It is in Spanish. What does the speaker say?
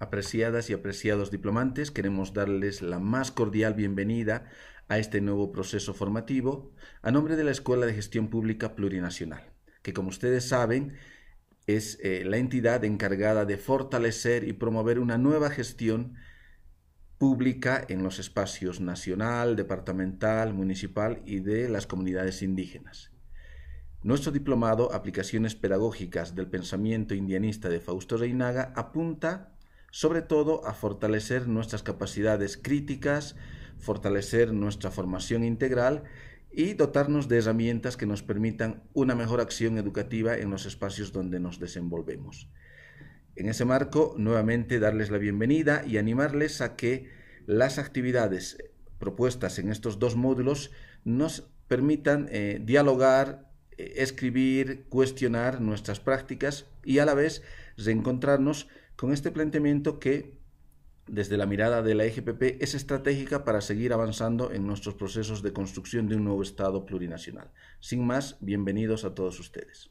Apreciadas y apreciados diplomantes, queremos darles la más cordial bienvenida a este nuevo proceso formativo a nombre de la Escuela de Gestión Pública Plurinacional, que como ustedes saben es eh, la entidad encargada de fortalecer y promover una nueva gestión pública en los espacios nacional, departamental, municipal y de las comunidades indígenas. Nuestro diplomado Aplicaciones Pedagógicas del Pensamiento Indianista de Fausto Reinaga apunta sobre todo a fortalecer nuestras capacidades críticas, fortalecer nuestra formación integral y dotarnos de herramientas que nos permitan una mejor acción educativa en los espacios donde nos desenvolvemos. En ese marco, nuevamente darles la bienvenida y animarles a que las actividades propuestas en estos dos módulos nos permitan eh, dialogar, eh, escribir, cuestionar nuestras prácticas y a la vez reencontrarnos con este planteamiento que desde la mirada de la EGPP es estratégica para seguir avanzando en nuestros procesos de construcción de un nuevo Estado plurinacional. Sin más, bienvenidos a todos ustedes.